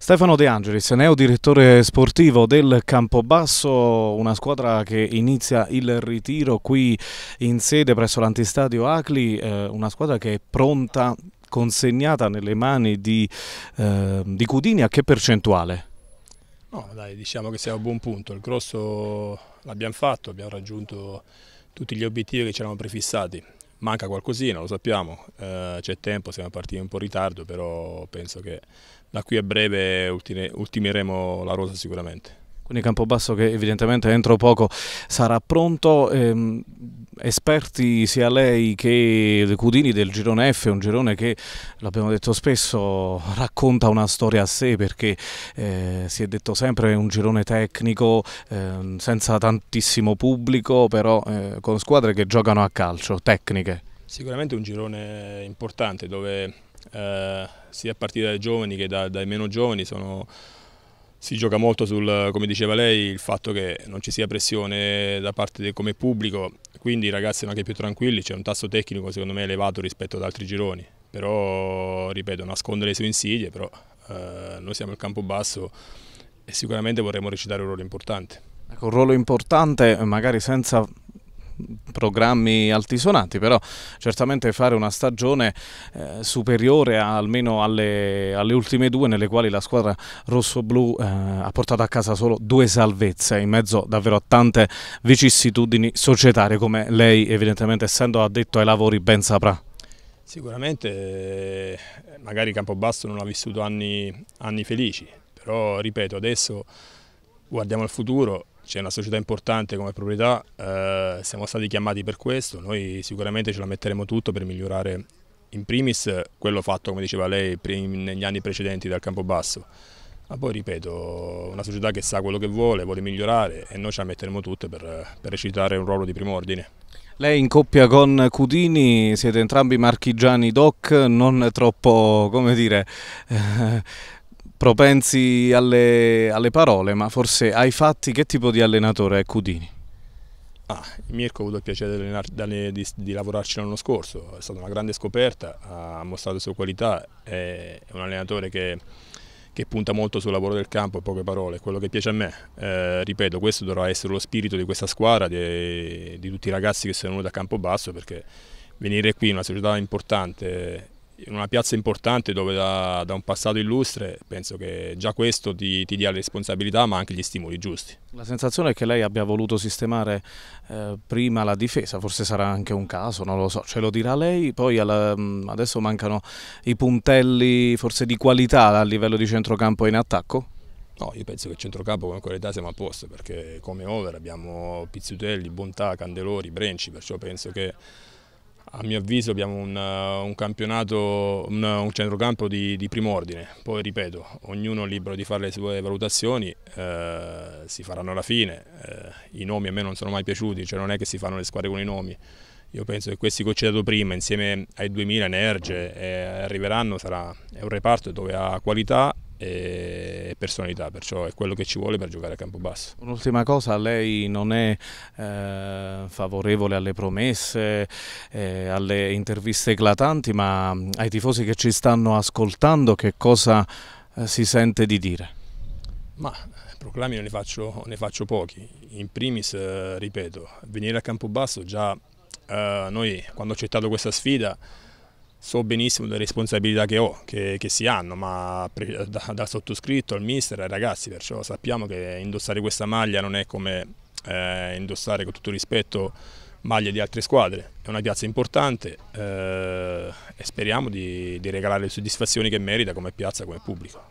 Stefano De Angelis, neo direttore sportivo del Campobasso, una squadra che inizia il ritiro qui in sede presso l'antistadio Acli, eh, una squadra che è pronta, consegnata nelle mani di, eh, di Cudini, a che percentuale? No, dai, diciamo che siamo a buon punto, il grosso l'abbiamo fatto, abbiamo raggiunto tutti gli obiettivi che ci eravamo prefissati manca qualcosina, lo sappiamo, eh, c'è tempo, siamo partiti un po' in ritardo, però penso che da qui a breve ultimeremo la rosa sicuramente. Quindi Campobasso che evidentemente entro poco sarà pronto. Ehm esperti sia lei che Cudini del girone F, un girone che l'abbiamo detto spesso racconta una storia a sé perché eh, si è detto sempre un girone tecnico eh, senza tantissimo pubblico però eh, con squadre che giocano a calcio, tecniche. Sicuramente un girone importante dove eh, sia a partire dai giovani che da, dai meno giovani sono si gioca molto sul, come diceva lei, il fatto che non ci sia pressione da parte del come pubblico, quindi i ragazzi sono anche più tranquilli, c'è un tasso tecnico secondo me elevato rispetto ad altri gironi, però ripeto, nasconde le sue insidie, però eh, noi siamo il campo basso e sicuramente vorremmo recitare un ruolo importante. Ecco, un ruolo importante, magari senza programmi altisonanti, però certamente fare una stagione eh, superiore almeno alle, alle, ultime due nelle quali la squadra rosso-blu eh, ha portato a casa solo due salvezze in mezzo davvero a tante vicissitudini societarie come lei evidentemente essendo addetto ai lavori ben saprà. Sicuramente eh, magari Campobasso non ha vissuto anni, anni felici, però ripeto adesso guardiamo il futuro c'è una società importante come proprietà, eh, siamo stati chiamati per questo, noi sicuramente ce la metteremo tutto per migliorare in primis quello fatto, come diceva lei, negli anni precedenti dal Campobasso, ma poi ripeto, una società che sa quello che vuole, vuole migliorare e noi ce la metteremo tutte per, per recitare un ruolo di primo ordine. Lei in coppia con Cudini, siete entrambi marchigiani doc, non troppo, come dire, eh, propensi alle, alle, parole, ma forse ai fatti, che tipo di allenatore è Cudini? Ah, Mirko ha avuto il piacere di, allenar, di, di lavorarci l'anno scorso, è stata una grande scoperta, ha mostrato le sue qualità, è un allenatore che, che, punta molto sul lavoro del campo, poche parole, quello che piace a me. Eh, ripeto, questo dovrà essere lo spirito di questa squadra, di, di tutti i ragazzi che sono venuti a campo basso, perché venire qui in una società importante in una piazza importante dove da, da, un passato illustre penso che già questo ti, ti, dia le responsabilità ma anche gli stimoli giusti. La sensazione è che lei abbia voluto sistemare eh, prima la difesa, forse sarà anche un caso, non lo so, ce lo dirà lei, poi alla, mm, adesso mancano i puntelli forse di qualità a livello di centrocampo in attacco? No, io penso che il centrocampo con qualità siamo a posto perché come over abbiamo Pizzutelli, Bontà, Candelori, Brenci, perciò penso che a mio avviso abbiamo un, eh, un campionato, un, un centrocampo di, di, primo ordine, poi ripeto, ognuno è libero di fare le sue valutazioni, eh, si faranno alla fine, eh, i nomi a me non sono mai piaciuti, cioè non è che si fanno le squadre con i nomi, io penso che questi che ho citato prima insieme ai 2000 Nerge eh, arriveranno, sarà, è un reparto dove ha qualità, e personalità, perciò è quello che ci vuole per giocare a campo basso. Un'ultima cosa, lei non è eh, favorevole alle promesse, eh, alle interviste eclatanti, ma ai tifosi che ci stanno ascoltando che cosa eh, si sente di dire? Ma eh, proclami ne faccio, ne faccio pochi, in primis eh, ripeto, venire a campo basso già eh, noi quando ho accettato questa sfida So benissimo le responsabilità che ho, che, che si hanno, ma da, da sottoscritto al mister, ai ragazzi, perciò sappiamo che indossare questa maglia non è come eh, indossare con tutto rispetto maglie di altre squadre. È una piazza importante eh, e speriamo di, di regalare le soddisfazioni che merita come piazza, come pubblico.